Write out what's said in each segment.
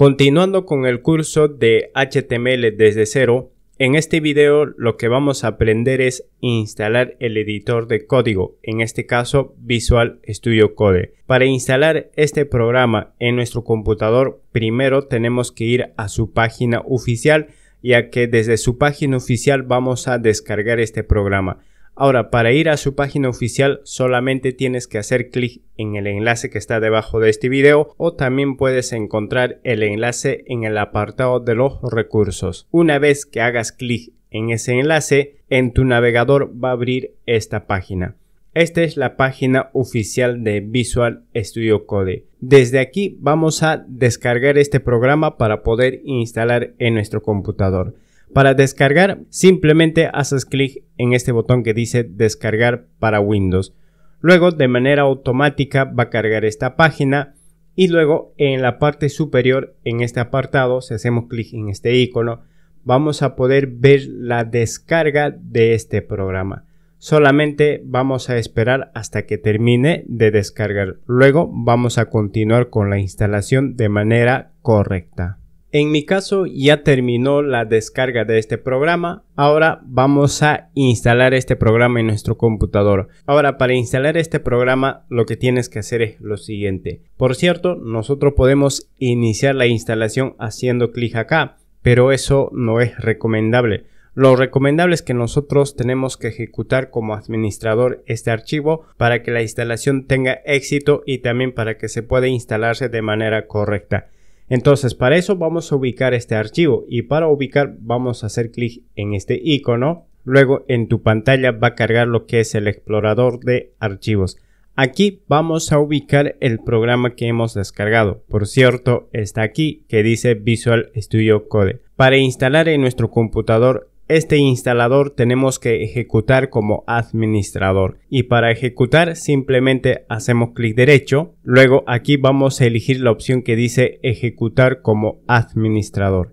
Continuando con el curso de HTML desde cero, en este video lo que vamos a aprender es instalar el editor de código, en este caso Visual Studio Code. Para instalar este programa en nuestro computador, primero tenemos que ir a su página oficial, ya que desde su página oficial vamos a descargar este programa. Ahora, para ir a su página oficial solamente tienes que hacer clic en el enlace que está debajo de este video o también puedes encontrar el enlace en el apartado de los recursos. Una vez que hagas clic en ese enlace, en tu navegador va a abrir esta página. Esta es la página oficial de Visual Studio Code. Desde aquí vamos a descargar este programa para poder instalar en nuestro computador. Para descargar, simplemente haces clic en este botón que dice descargar para Windows. Luego, de manera automática, va a cargar esta página y luego en la parte superior, en este apartado, si hacemos clic en este icono, vamos a poder ver la descarga de este programa. Solamente vamos a esperar hasta que termine de descargar. Luego vamos a continuar con la instalación de manera correcta. En mi caso ya terminó la descarga de este programa, ahora vamos a instalar este programa en nuestro computador. Ahora para instalar este programa lo que tienes que hacer es lo siguiente. Por cierto, nosotros podemos iniciar la instalación haciendo clic acá, pero eso no es recomendable. Lo recomendable es que nosotros tenemos que ejecutar como administrador este archivo para que la instalación tenga éxito y también para que se pueda instalarse de manera correcta. Entonces, para eso vamos a ubicar este archivo y para ubicar vamos a hacer clic en este icono. Luego en tu pantalla va a cargar lo que es el explorador de archivos. Aquí vamos a ubicar el programa que hemos descargado. Por cierto, está aquí que dice Visual Studio Code. Para instalar en nuestro computador este instalador tenemos que ejecutar como administrador y para ejecutar simplemente hacemos clic derecho, luego aquí vamos a elegir la opción que dice ejecutar como administrador.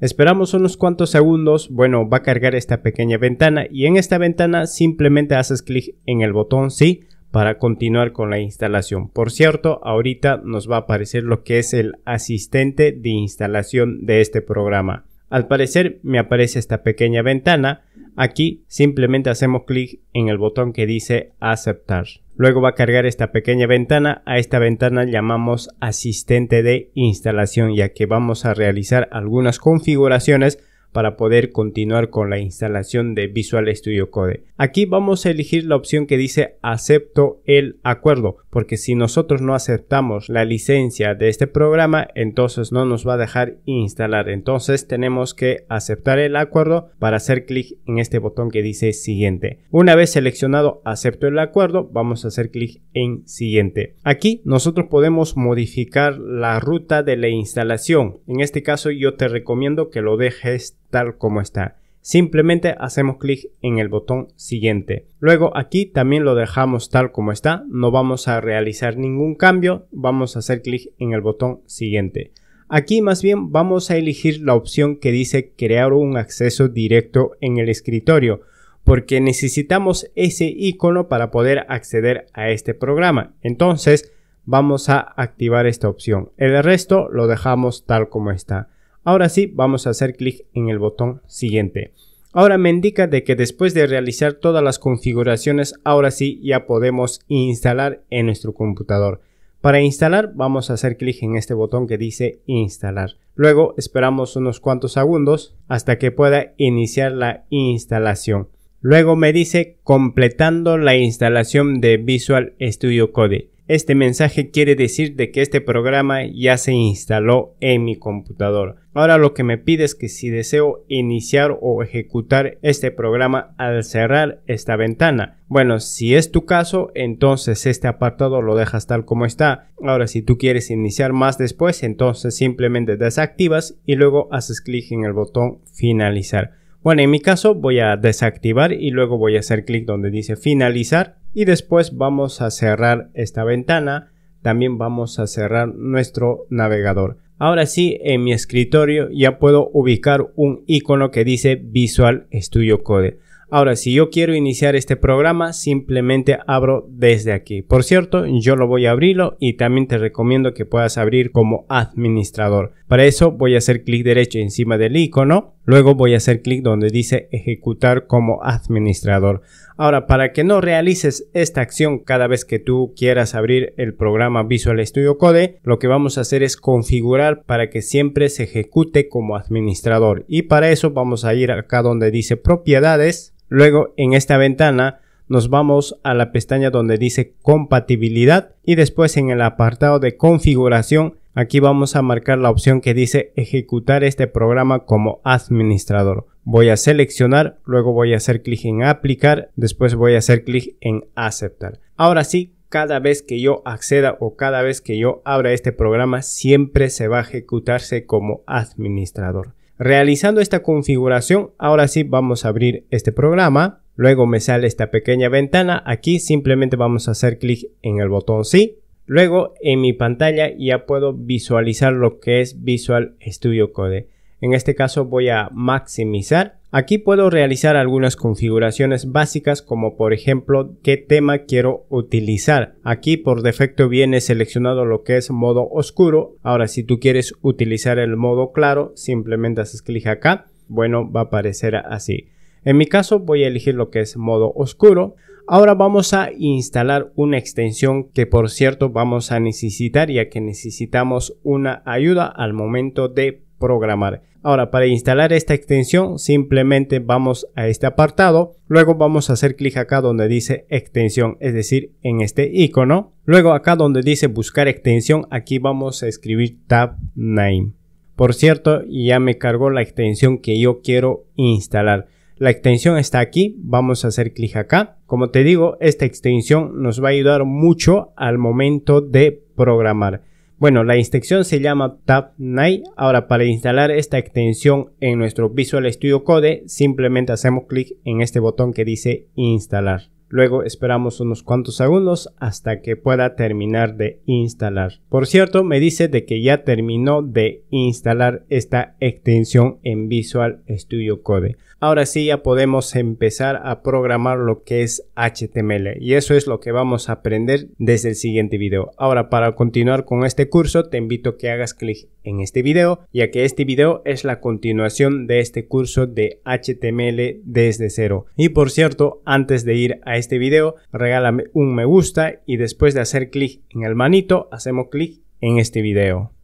Esperamos unos cuantos segundos, bueno, va a cargar esta pequeña ventana y en esta ventana simplemente haces clic en el botón sí para continuar con la instalación. Por cierto, ahorita nos va a aparecer lo que es el asistente de instalación de este programa. Al parecer me aparece esta pequeña ventana. Aquí simplemente hacemos clic en el botón que dice aceptar. Luego va a cargar esta pequeña ventana. A esta ventana llamamos asistente de instalación ya que vamos a realizar algunas configuraciones para poder continuar con la instalación de Visual Studio Code. Aquí vamos a elegir la opción que dice acepto el acuerdo, porque si nosotros no aceptamos la licencia de este programa, entonces no nos va a dejar instalar. Entonces tenemos que aceptar el acuerdo para hacer clic en este botón que dice siguiente. Una vez seleccionado acepto el acuerdo, vamos a hacer clic en siguiente. Aquí nosotros podemos modificar la ruta de la instalación. En este caso yo te recomiendo que lo dejes tal como está. Simplemente hacemos clic en el botón siguiente. Luego aquí también lo dejamos tal como está, no vamos a realizar ningún cambio, vamos a hacer clic en el botón siguiente. Aquí más bien vamos a elegir la opción que dice crear un acceso directo en el escritorio porque necesitamos ese icono para poder acceder a este programa. Entonces vamos a activar esta opción. El resto lo dejamos tal como está. Ahora sí, vamos a hacer clic en el botón siguiente. Ahora me indica de que después de realizar todas las configuraciones, ahora sí ya podemos instalar en nuestro computador. Para instalar vamos a hacer clic en este botón que dice instalar. Luego esperamos unos cuantos segundos hasta que pueda iniciar la instalación. Luego me dice completando la instalación de Visual Studio Code. Este mensaje quiere decir de que este programa ya se instaló en mi computadora. Ahora lo que me pide es que si deseo iniciar o ejecutar este programa al cerrar esta ventana. Bueno, si es tu caso, entonces este apartado lo dejas tal como está. Ahora si tú quieres iniciar más después, entonces simplemente desactivas y luego haces clic en el botón finalizar. Bueno, en mi caso voy a desactivar y luego voy a hacer clic donde dice finalizar y después vamos a cerrar esta ventana. También vamos a cerrar nuestro navegador. Ahora sí, en mi escritorio ya puedo ubicar un icono que dice Visual Studio Code. Ahora, si yo quiero iniciar este programa, simplemente abro desde aquí. Por cierto, yo lo voy a abrirlo y también te recomiendo que puedas abrir como administrador. Para eso voy a hacer clic derecho encima del icono. Luego voy a hacer clic donde dice ejecutar como administrador. Ahora, para que no realices esta acción cada vez que tú quieras abrir el programa Visual Studio Code, lo que vamos a hacer es configurar para que siempre se ejecute como administrador. Y para eso vamos a ir acá donde dice propiedades Luego, en esta ventana, nos vamos a la pestaña donde dice compatibilidad y después en el apartado de configuración aquí vamos a marcar la opción que dice ejecutar este programa como administrador voy a seleccionar luego voy a hacer clic en aplicar después voy a hacer clic en aceptar ahora sí cada vez que yo acceda o cada vez que yo abra este programa siempre se va a ejecutarse como administrador Realizando esta configuración, ahora sí vamos a abrir este programa. Luego me sale esta pequeña ventana. Aquí simplemente vamos a hacer clic en el botón sí. Luego en mi pantalla ya puedo visualizar lo que es Visual Studio Code. En este caso voy a maximizar. Aquí puedo realizar algunas configuraciones básicas como por ejemplo qué tema quiero utilizar. Aquí por defecto viene seleccionado lo que es modo oscuro. Ahora si tú quieres utilizar el modo claro simplemente haces clic acá. Bueno va a aparecer así. En mi caso voy a elegir lo que es modo oscuro. Ahora vamos a instalar una extensión que por cierto vamos a necesitar ya que necesitamos una ayuda al momento de programar. Ahora, para instalar esta extensión, simplemente vamos a este apartado. Luego vamos a hacer clic acá donde dice extensión, es decir, en este icono. Luego acá donde dice buscar extensión, aquí vamos a escribir tab name. Por cierto, ya me cargó la extensión que yo quiero instalar. La extensión está aquí, vamos a hacer clic acá. Como te digo, esta extensión nos va a ayudar mucho al momento de programar. Bueno, la extensión se llama Tab Night. Ahora, para instalar esta extensión en nuestro Visual Studio Code, simplemente hacemos clic en este botón que dice instalar. Luego esperamos unos cuantos segundos hasta que pueda terminar de instalar. Por cierto, me dice de que ya terminó de instalar esta extensión en Visual Studio Code. Ahora sí ya podemos empezar a programar lo que es HTML y eso es lo que vamos a aprender desde el siguiente video. Ahora para continuar con este curso te invito a que hagas clic en este video ya que este video es la continuación de este curso de HTML desde cero. Y por cierto, antes de ir a este video, regálame un me gusta y después de hacer clic en el manito, hacemos clic en este video.